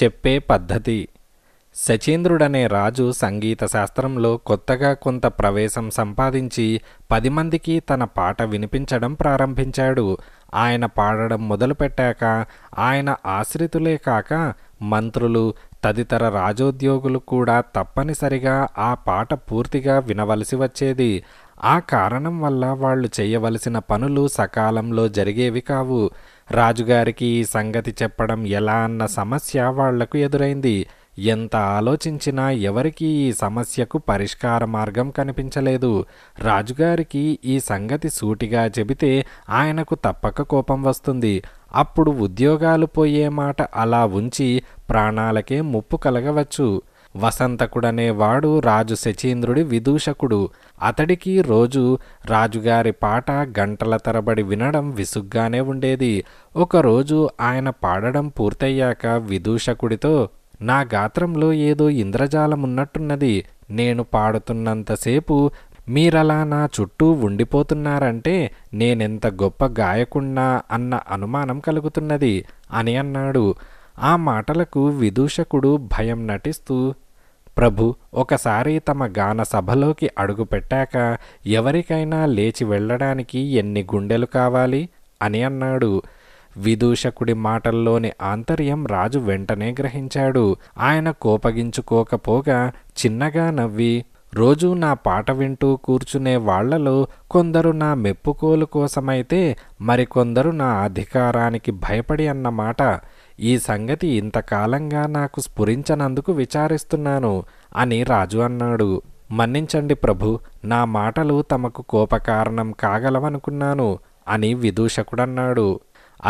చెప్పే పద్ధతి శచీంద్రుడనే రాజు సంగీత శాస్త్రంలో కొత్తగా కొంత ప్రవేశం సంపాదించి పది మందికి తన పాట వినిపించడం ప్రారంభించాడు ఆయన పాడడం మొదలుపెట్టాక ఆయన ఆశ్రితులే కాక మంత్రులు తదితర రాజోద్యోగులు కూడా తప్పనిసరిగా ఆ పాట పూర్తిగా వినవలసి వచ్చేది ఆ కారణం వల్ల వాళ్ళు చేయవలసిన పనులు సకాలంలో జరిగేవి కావు రాజుగారికి ఈ సంగతి చెప్పడం ఎలా అన్న సమస్య వాళ్లకు ఎదురైంది ఎంత ఆలోచించినా ఎవరికీ ఈ సమస్యకు పరిష్కార మార్గం కనిపించలేదు రాజుగారికి ఈ సంగతి సూటిగా చెబితే ఆయనకు తప్పక కోపం వస్తుంది అప్పుడు ఉద్యోగాలు పోయే మాట అలా ఉంచి ప్రాణాలకే ముప్పు కలగవచ్చు వసంతకుడనేవాడు రాజు శచీంద్రుడి విదూషకుడు అతడికి రోజు రాజుగారి పాట గంటల తరబడి వినడం విసుగ్గానే ఉండేది ఒకరోజు ఆయన పాడడం పూర్తయ్యాక విదూషకుడితో నా గాత్రంలో ఏదో ఇంద్రజాలం ఉన్నట్టున్నది నేను పాడుతున్నంతసేపు మీరలా నా చుట్టూ ఉండిపోతున్నారంటే నేనెంత గొప్ప గాయకుణ్ణా అన్న అనుమానం కలుగుతున్నది అని అన్నాడు ఆ మాటలకు విదూషకుడు భయం నటిస్తూ ప్రభు ఒకసారి తమ గాన సభలోకి అడుగుపెట్టాక ఎవరికైనా లేచి వెళ్ళడానికి ఎన్ని గుండెలు కావాలి అని అన్నాడు విదూషకుడి మాటల్లోని ఆంతర్యం రాజు వెంటనే గ్రహించాడు ఆయన కోపగించుకోకపోగా చిన్నగా నవ్వి రోజు నా పాట వింటూ కూర్చునే వాళ్లలో కొందరు నా మెప్పుకోలు కోసమైతే మరికొందరు నా అధికారానికి భయపడి అన్నమాట ఈ సంగతి ఇంతకాలంగా నాకు స్ఫురించనందుకు విచారిస్తున్నాను అని రాజు అన్నాడు మన్నించండి ప్రభు నా మాటలు తమకు కోపకారణం కాగలవనుకున్నాను అని విదూషకుడన్నాడు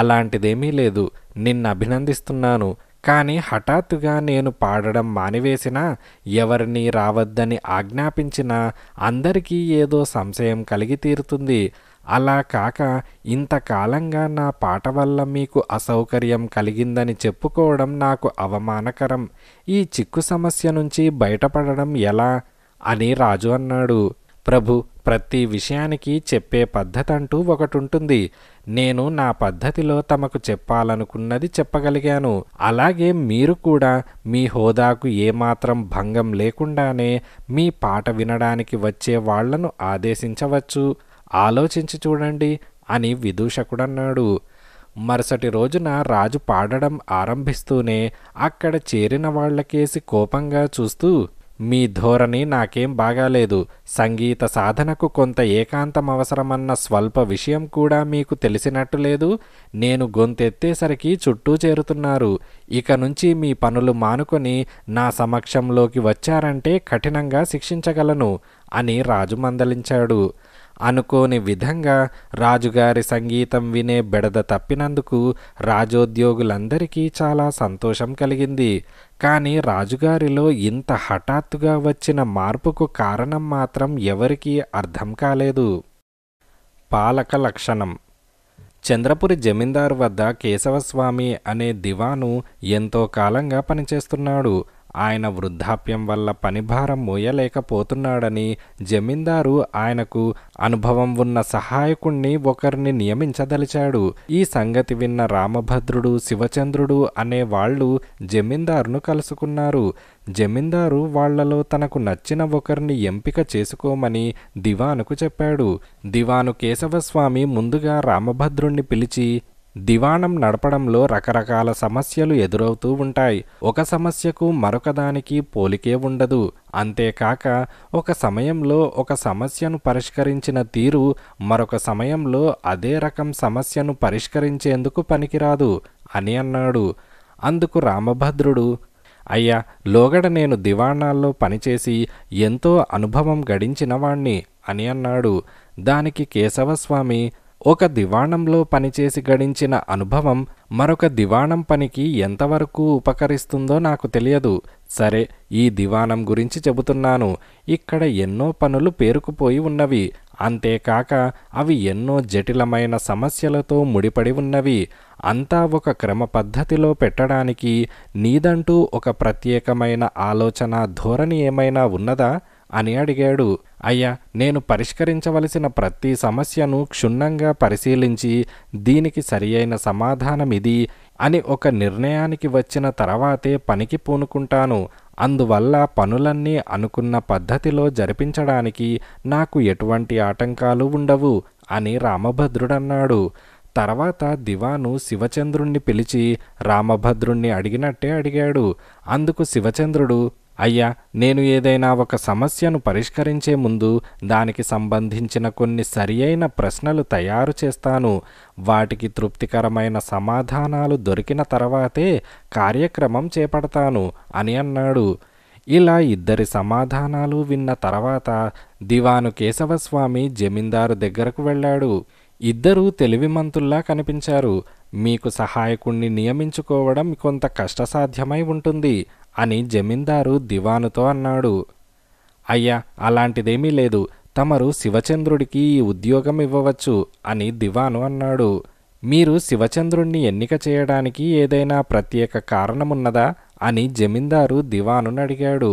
అలాంటిదేమీ లేదు నిన్ను అభినందిస్తున్నాను కానీ హఠాత్తుగా నేను పాడడం మానివేసినా ఎవరిని రావద్దని ఆజ్ఞాపించినా అందరికీ ఏదో సంశయం కలిగి తీరుతుంది అలా కాక ఇంతకాలంగా నా పాట వల్ల మీకు అసౌకర్యం కలిగిందని చెప్పుకోవడం నాకు అవమానకరం ఈ చిక్కు సమస్య నుంచి బయటపడడం ఎలా అని రాజు అన్నాడు ప్రభు ప్రతి విషయానికి చెప్పే పద్ధతంటూ ఒకటుంటుంది నేను నా పద్ధతిలో తమకు చెప్పాలనుకున్నది చెప్పగలిగాను అలాగే మీరు కూడా మీ హోదాకు ఏమాత్రం భంగం లేకుండానే మీ పాట వినడానికి వచ్చే వాళ్లను ఆదేశించవచ్చు ఆలోచించి చూడండి అని విదూషకుడన్నాడు మరుసటి రోజున రాజు పాడడం ఆరంభిస్తూనే అక్కడ చేరిన వాళ్లకేసి కోపంగా చూస్తూ మీ ధోరణి నాకేం బాగాలేదు సంగీత సాధనకు కొంత ఏకాంతం అవసరమన్న స్వల్ప విషయం కూడా మీకు తెలిసినట్టు లేదు నేను గొంతెత్తేసరికి చుట్టూ చేరుతున్నారు ఇక నుంచి మీ పనులు మానుకొని నా సమక్షంలోకి వచ్చారంటే కఠినంగా శిక్షించగలను అని రాజు మందలించాడు అనుకోని విధంగా రాజుగారి సంగీతం వినే బెడద తప్పినందుకు రాజోద్యోగులందరికీ చాలా సంతోషం కలిగింది కానీ రాజుగారిలో ఇంత హఠాత్తుగా వచ్చిన మార్పుకు కారణం మాత్రం ఎవరికీ అర్థం కాలేదు పాలక లక్షణం చంద్రపురి జమీందారు వద్ద కేశవస్వామి అనే దివాను ఎంతో కాలంగా పనిచేస్తున్నాడు ఆయన వృద్ధాప్యం వల్ల పనిభారం మోయలేకపోతున్నాడని జమీందారు ఆయనకు అనుభవం ఉన్న సహాయకుణ్ణి ఒకరిని నియమించదలిచాడు ఈ సంగతి విన్న రామభద్రుడు శివచంద్రుడు అనే వాళ్ళు జమీందారును కలుసుకున్నారు జమీందారు వాళ్లలో తనకు నచ్చిన ఒకరిని ఎంపిక చేసుకోమని దివానుకు చెప్పాడు దివాను కేశవస్వామి ముందుగా రామభద్రుణ్ణి పిలిచి దివాణం నడపడంలో రకరకాల సమస్యలు ఎదురవుతూ ఉంటాయి ఒక సమస్యకు మరొకదానికి పోలికే ఉండదు అంతేకాక ఒక సమయంలో ఒక సమస్యను పరిష్కరించిన తీరు మరొక సమయంలో అదే రకం సమస్యను పరిష్కరించేందుకు పనికిరాదు అని అన్నాడు అందుకు రామభద్రుడు అయ్యా లోగడ నేను దివాణాల్లో పనిచేసి ఎంతో అనుభవం గడించినవాణ్ణి అని అన్నాడు దానికి కేశవస్వామి ఒక దివాణంలో పనిచేసి గడించిన అనుభవం మరొక దివాణం పనికి ఎంతవరకు ఉపకరిస్తుందో నాకు తెలియదు సరే ఈ దివాణం గురించి చెబుతున్నాను ఇక్కడ ఎన్నో పనులు పేరుకుపోయి ఉన్నవి అంతేకాక అవి ఎన్నో జటిలమైన సమస్యలతో ముడిపడి ఉన్నవి అంతా ఒక క్రమ పద్ధతిలో పెట్టడానికి నీదంటూ ఒక ప్రత్యేకమైన ఆలోచన ధోరణి ఏమైనా ఉన్నదా అని అడిగాడు అయ్యా నేను పరిష్కరించవలసిన ప్రతి సమస్యను క్షుణ్ణంగా పరిశీలించి దీనికి సరియైన సమాధానమిది అని ఒక నిర్ణయానికి వచ్చిన తర్వాతే పనికి పూనుకుంటాను అందువల్ల పనులన్నీ అనుకున్న పద్ధతిలో జరిపించడానికి నాకు ఎటువంటి ఆటంకాలు ఉండవు అని రామభద్రుడన్నాడు తర్వాత దివాను శివచంద్రుణ్ణి పిలిచి రామభద్రుణ్ణి అడిగినట్టే అడిగాడు అందుకు శివచంద్రుడు అయ్యా నేను ఏదైనా ఒక సమస్యను పరిష్కరించే ముందు దానికి సంబంధించిన కొన్ని సరియైన ప్రశ్నలు తయారు చేస్తాను వాటికి తృప్తికరమైన సమాధానాలు దొరికిన తర్వాతే కార్యక్రమం చేపడతాను అని అన్నాడు ఇలా ఇద్దరి సమాధానాలు విన్న తర్వాత దివాను కేశవస్వామి జమీందారు దగ్గరకు వెళ్ళాడు ఇద్దరూ తెలివిమంతుల్లా కనిపించారు మీకు సహాయకుణ్ణి నియమించుకోవడం కొంత కష్టసాధ్యమై ఉంటుంది అని జమీందారు దివానుతో అన్నాడు అయ్యా అలాంటిదేమీ లేదు తమరు శివచంద్రుడికి ఈ ఉద్యోగం ఇవ్వవచ్చు అని దివాను అన్నాడు మీరు శివచంద్రుణ్ణి ఎన్నిక చేయడానికి ఏదైనా ప్రత్యేక కారణమున్నదా అని జమీందారు దివాను అడిగాడు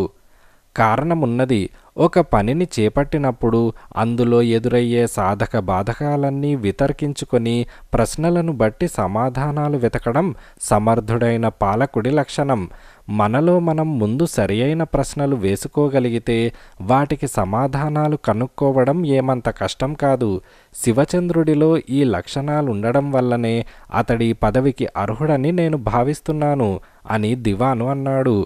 కారణమున్నది ఒక పనిని చేపట్టినప్పుడు అందులో ఎదురయ్యే సాధక బాధకాలన్నీ వితర్కించుకొని ప్రశ్నలను బట్టి సమాధానాలు వెతకడం సమర్థుడైన పాలకుడి లక్షణం మనలో మనం ముందు సరియైన ప్రశ్నలు వేసుకోగలిగితే వాటికి సమాధానాలు కనుక్కోవడం ఏమంత కష్టం కాదు శివచంద్రుడిలో ఈ లక్షణాలుండడం వల్లనే అతడి పదవికి అర్హుడని నేను భావిస్తున్నాను అని దివాను అన్నాడు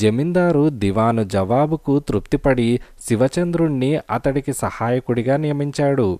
జమీందారు దివాను జవాబుకు తృప్తిపడి శివచంద్రుణ్ణి అతడికి సహాయకుడిగా నియమించాడు